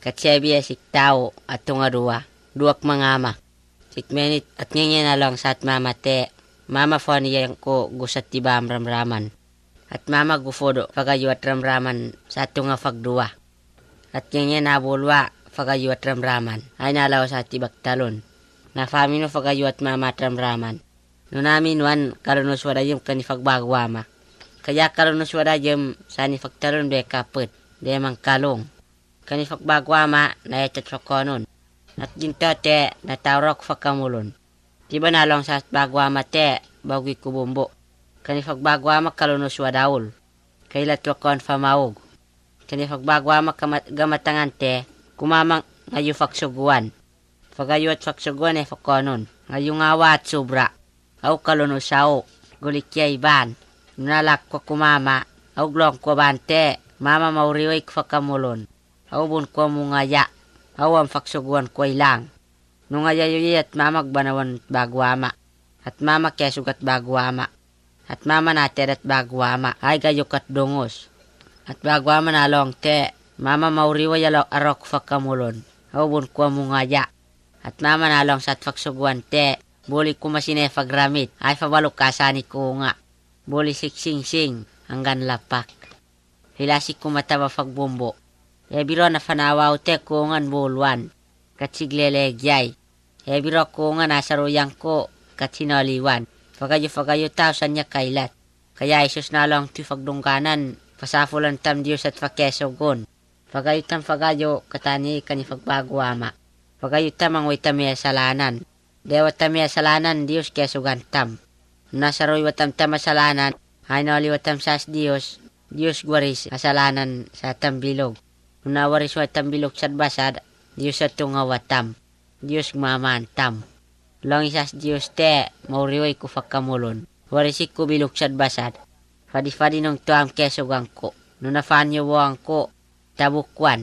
Katsebya si tao at tungarua, duak mangama. Sitmenit at ngayon lang sa at mama te, mama fo niyang ko gusat tiba ramraman. At mama gufodo pagayu at ramraman sa tunga fagdua. At ngayon nabulwa pagayu at ramraman, ay nalaw sa tibak talon. Na famino pagayu at mama ramraman. Nunamin wan karunos wala yung kanifagbaguama. Kaya karunos wala yung sa nifagtalon be kapit, de mang kalong kanifak bagwama na etatrokonun. Nat ginto te na taurok fakamulon. Tiba nalong sa bagwama te bagwi kubumbo. Kanifak bagwama kalunos wadaul. Kaila trokon famawog. Kanifak bagwama gamatangan te kumamang ngayu faksuguan. Fagayu at faksuguan e fakonon. Ngayu ngawa at subra. Au kalunusao. Gulikya iban. Nalak ko kumama. Au glong ko bante. Mama mauriwik fakamulon awbon ko mo ngaya, awam faksuguan ko ilang. Nung ngaya at mamak banawan bagwama, at mama kesugat bagwama, at mama nater bagwama, ay gayok at dungos. At bagwama na long te, mama mauriwa yalok arok fakamulon, awbon ko mo ngaya. At mama nalong sa faksuguan te, buli ko masine fagramit, ay fabalok kasani ko nga. Buli siksing-sing, hanggan lapak. Hilasik ko mataba fagbombo, e biro na fanawa fanawawte kongan bolwan kachigleleegyay hebiro kongan asaruyang ko katsinoliwan fagayo fagayo tao sanya kailat kaya Isus nalong ti fagdungkanan pasafulan tam Diyos at fakesogon fagayo tam fagayo katani kani fagbago ama fagayo tam ang witamiya salanan dewa tamiya salanan dios kesugan tam nasaroy watam tam salanan ay noli watam sas dios dios guaris kasalanan sa bilog Una waris watang biluksat basad di sa tungga watam gis mamantam, Long isas dis te ngauriy ku fakamulun, warisi ko biluksat basad, fadifainong tuam kayogangko, nuna fanyo buwang ko takwaan.